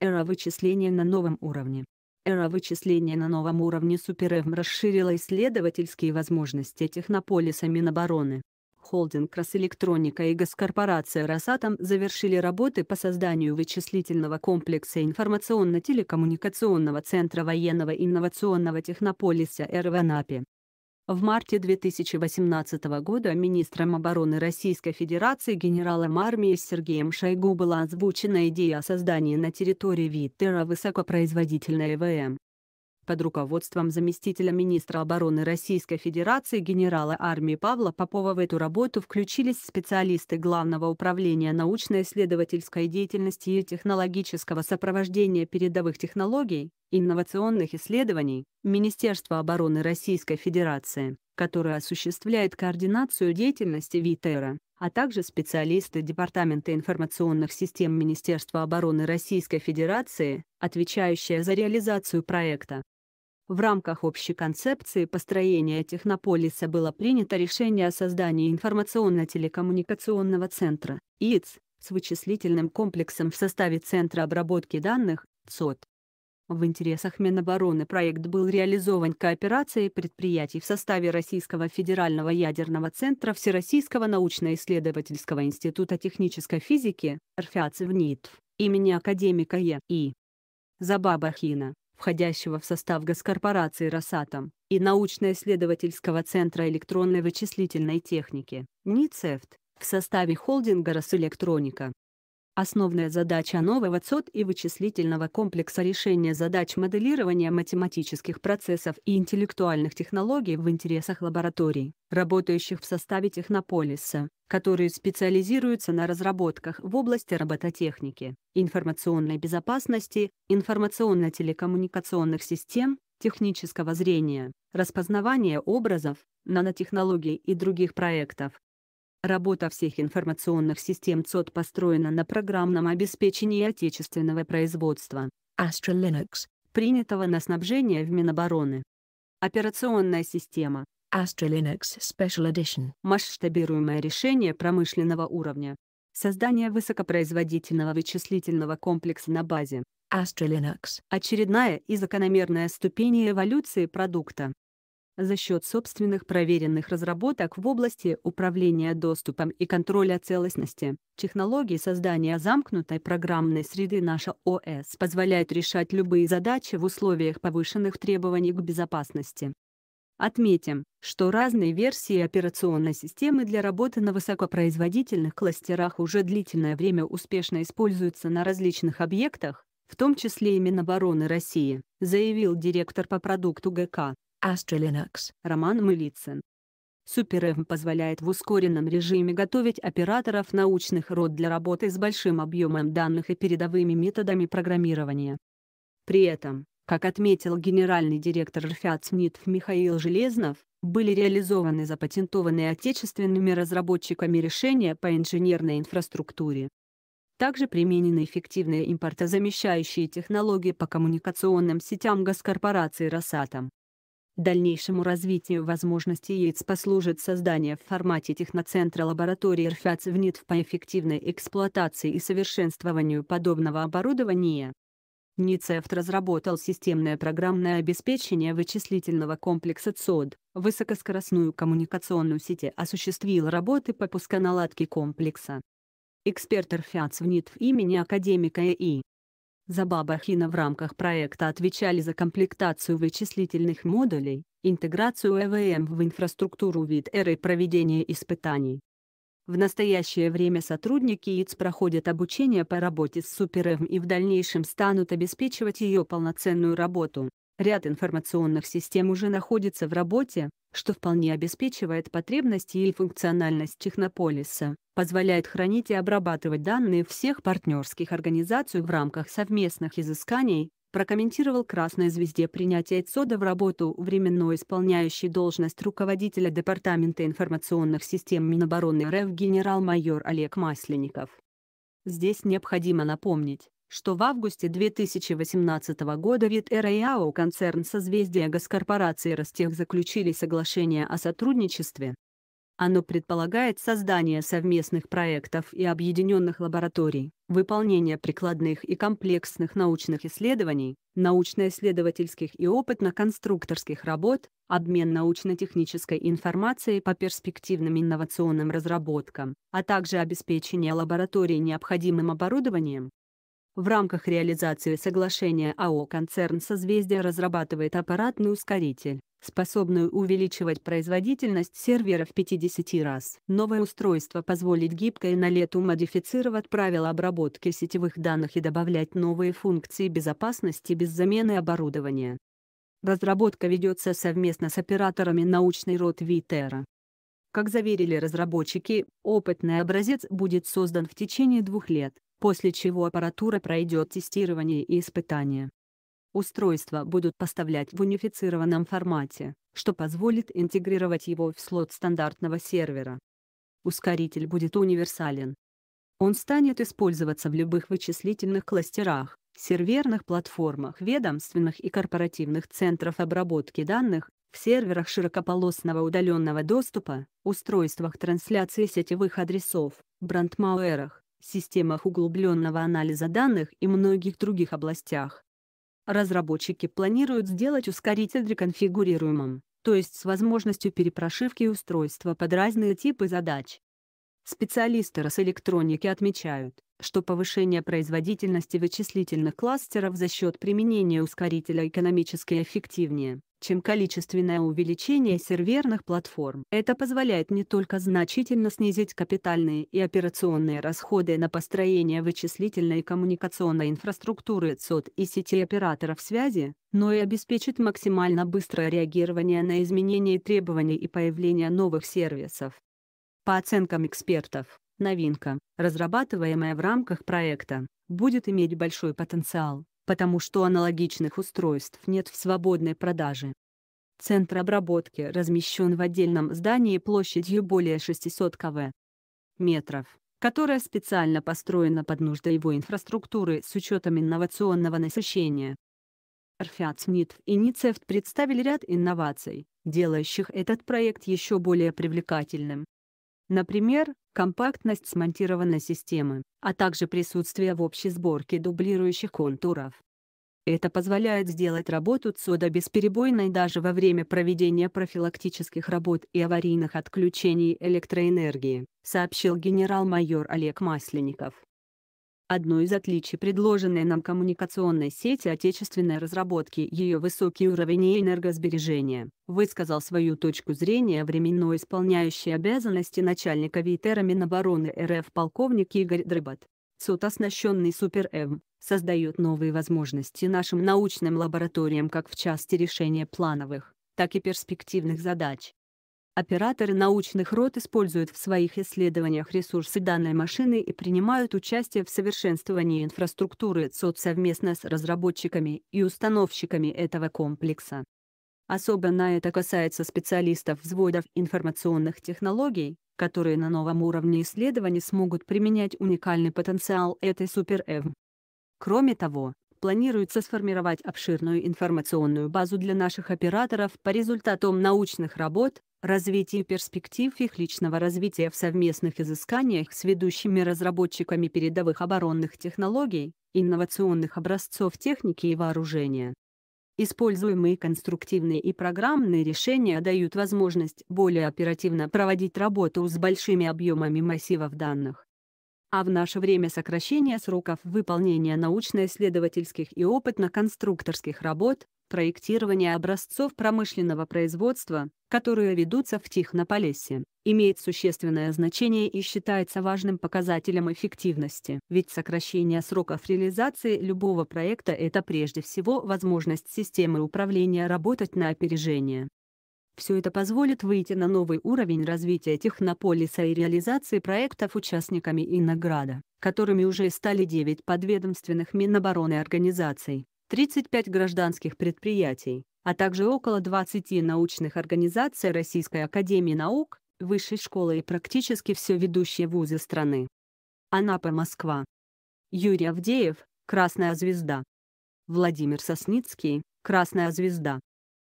Эра вычисления на новом уровне. Эра вычисления на новом уровне SuperM расширила исследовательские возможности технополиса Минобороны. Холдинг «Росэлектроника» и госкорпорация «Росатом» завершили работы по созданию вычислительного комплекса информационно-телекоммуникационного центра военного инновационного технополиса РВНАПИ. В марте 2018 года министром обороны Российской Федерации генералом армии Сергеем Шойгу была озвучена идея о создании на территории Виттера высокопроизводительной ВМ под руководством заместителя министра обороны Российской Федерации генерала армии Павла Попова в эту работу включились специалисты Главного управления научно-исследовательской деятельности и технологического сопровождения передовых технологий, инновационных исследований, Министерства обороны Российской Федерации, которое осуществляет координацию деятельности ВИТЭРа, а также специалисты Департамента информационных систем Министерства обороны Российской Федерации, отвечающие за реализацию проекта. В рамках общей концепции построения технополиса было принято решение о создании информационно-телекоммуникационного центра ИЦ с вычислительным комплексом в составе Центра обработки данных ЦОД. В интересах Минобороны проект был реализован кооперацией предприятий в составе Российского федерального ядерного центра Всероссийского научно-исследовательского института технической физики РФИАЦ в НИТВ имени академика Е. Забабахина входящего в состав госкорпорации «Росатом», и научно-исследовательского центра электронной вычислительной техники «НИЦЕФТ» в составе холдинга «Росэлектроника». Основная задача нового ЦОД и вычислительного комплекса решения задач моделирования математических процессов и интеллектуальных технологий в интересах лабораторий, работающих в составе Технополиса, которые специализируются на разработках в области робототехники, информационной безопасности, информационно-телекоммуникационных систем, технического зрения, распознавания образов, нанотехнологий и других проектов, Работа всех информационных систем ЦОД построена на программном обеспечении отечественного производства Astra Linux, принятого на снабжение в Минобороны. Операционная система Astra Linux Special Edition – масштабируемое решение промышленного уровня. Создание высокопроизводительного вычислительного комплекса на базе Astra Linux – очередная и закономерная ступень эволюции продукта за счет собственных проверенных разработок в области управления доступом и контроля целостности. Технологии создания замкнутой программной среды наша ОС позволяет решать любые задачи в условиях повышенных требований к безопасности. Отметим, что разные версии операционной системы для работы на высокопроизводительных кластерах уже длительное время успешно используются на различных объектах, в том числе и Минобороны России, заявил директор по продукту ГК. AstroLinux. Роман Мылицын. SuperM позволяет в ускоренном режиме готовить операторов научных род для работы с большим объемом данных и передовыми методами программирования. При этом, как отметил генеральный директор РФЯЦ а МНИТФ Михаил Железнов, были реализованы запатентованные отечественными разработчиками решения по инженерной инфраструктуре. Также применены эффективные импортозамещающие технологии по коммуникационным сетям госкорпорации «Росатом». Дальнейшему развитию возможностей яиц послужит создание в формате техноцентра лаборатории РФАЦВНИТ по эффективной эксплуатации и совершенствованию подобного оборудования. НИЦЕФТ разработал системное программное обеспечение вычислительного комплекса ЦОД, высокоскоростную коммуникационную сеть осуществил работы по пусконаладке комплекса. Эксперт РФИАЦ ВНИТ имени академика э И. За Бабахина в рамках проекта отвечали за комплектацию вычислительных модулей, интеграцию ЭВМ в инфраструктуру вид эры и проведение испытаний. В настоящее время сотрудники ИЦ проходят обучение по работе с суперЭВМ и в дальнейшем станут обеспечивать ее полноценную работу. Ряд информационных систем уже находится в работе, что вполне обеспечивает потребности и функциональность технополиса, позволяет хранить и обрабатывать данные всех партнерских организаций в рамках совместных изысканий, прокомментировал «Красной звезде» принятие ЦОДа в работу временно исполняющий должность руководителя Департамента информационных систем Минобороны РФ генерал-майор Олег Масленников. Здесь необходимо напомнить, что в августе 2018 года Витера и АО концерн созвездия госкорпорации Ростех заключили соглашение о сотрудничестве. Оно предполагает создание совместных проектов и объединенных лабораторий, выполнение прикладных и комплексных научных исследований, научно-исследовательских и опытно-конструкторских работ, обмен научно-технической информацией по перспективным инновационным разработкам, а также обеспечение лабораторий необходимым оборудованием, в рамках реализации соглашения АО концерн «Созвездие» разрабатывает аппаратный ускоритель, способную увеличивать производительность сервера в 50 раз. Новое устройство позволит гибко и на лету модифицировать правила обработки сетевых данных и добавлять новые функции безопасности без замены оборудования. Разработка ведется совместно с операторами научной рот Витера. Как заверили разработчики, опытный образец будет создан в течение двух лет после чего аппаратура пройдет тестирование и испытания. Устройства будут поставлять в унифицированном формате, что позволит интегрировать его в слот стандартного сервера. Ускоритель будет универсален. Он станет использоваться в любых вычислительных кластерах, серверных платформах ведомственных и корпоративных центров обработки данных, в серверах широкополосного удаленного доступа, устройствах трансляции сетевых адресов, брандмауэрах, системах углубленного анализа данных и многих других областях. Разработчики планируют сделать ускоритель реконфигурируемым, то есть с возможностью перепрошивки устройства под разные типы задач. Специалисты Росэлектроники отмечают, что повышение производительности вычислительных кластеров за счет применения ускорителя экономически эффективнее чем количественное увеличение серверных платформ. Это позволяет не только значительно снизить капитальные и операционные расходы на построение вычислительной и коммуникационной инфраструктуры ЦОД и сети операторов связи, но и обеспечит максимально быстрое реагирование на изменения требований и появление новых сервисов. По оценкам экспертов, новинка, разрабатываемая в рамках проекта, будет иметь большой потенциал потому что аналогичных устройств нет в свободной продаже. Центр обработки размещен в отдельном здании площадью более 600 кв. метров, которое специально построено под нужды его инфраструктуры с учетом инновационного насыщения. Рфят Смит и Ницефт представили ряд инноваций, делающих этот проект еще более привлекательным. Например, компактность смонтированной системы, а также присутствие в общей сборке дублирующих контуров. Это позволяет сделать работу ЦОДа бесперебойной даже во время проведения профилактических работ и аварийных отключений электроэнергии, сообщил генерал-майор Олег Масленников. Одно из отличий предложенной нам коммуникационной сети отечественной разработки – ее высокий уровень энергосбережения, высказал свою точку зрения временно исполняющий обязанности начальника ВИТР Минобороны РФ полковник Игорь Дрыбат. СОТ, оснащенный Супер-М, создает новые возможности нашим научным лабораториям как в части решения плановых, так и перспективных задач. Операторы научных рот используют в своих исследованиях ресурсы данной машины и принимают участие в совершенствовании инфраструктуры СОД совместно с разработчиками и установщиками этого комплекса. Особенно это касается специалистов взводов информационных технологий, которые на новом уровне исследований смогут применять уникальный потенциал этой супер-М. Эм. Кроме того, планируется сформировать обширную информационную базу для наших операторов по результатам научных работ, развитии перспектив их личного развития в совместных изысканиях с ведущими разработчиками передовых оборонных технологий, инновационных образцов техники и вооружения. Используемые конструктивные и программные решения дают возможность более оперативно проводить работу с большими объемами массивов данных. А в наше время сокращение сроков выполнения научно-исследовательских и опытно-конструкторских работ, проектирование образцов промышленного производства, которые ведутся в Тихнополесье, имеет существенное значение и считается важным показателем эффективности. Ведь сокращение сроков реализации любого проекта – это прежде всего возможность системы управления работать на опережение. Все это позволит выйти на новый уровень развития технополиса и реализации проектов участниками Инограда, которыми уже стали 9 подведомственных Минобороны организаций. 35 гражданских предприятий, а также около 20 научных организаций Российской Академии Наук, Высшей школы и практически все ведущие вузы страны. Анапа, Москва. Юрий Авдеев, Красная звезда. Владимир Сосницкий, Красная звезда.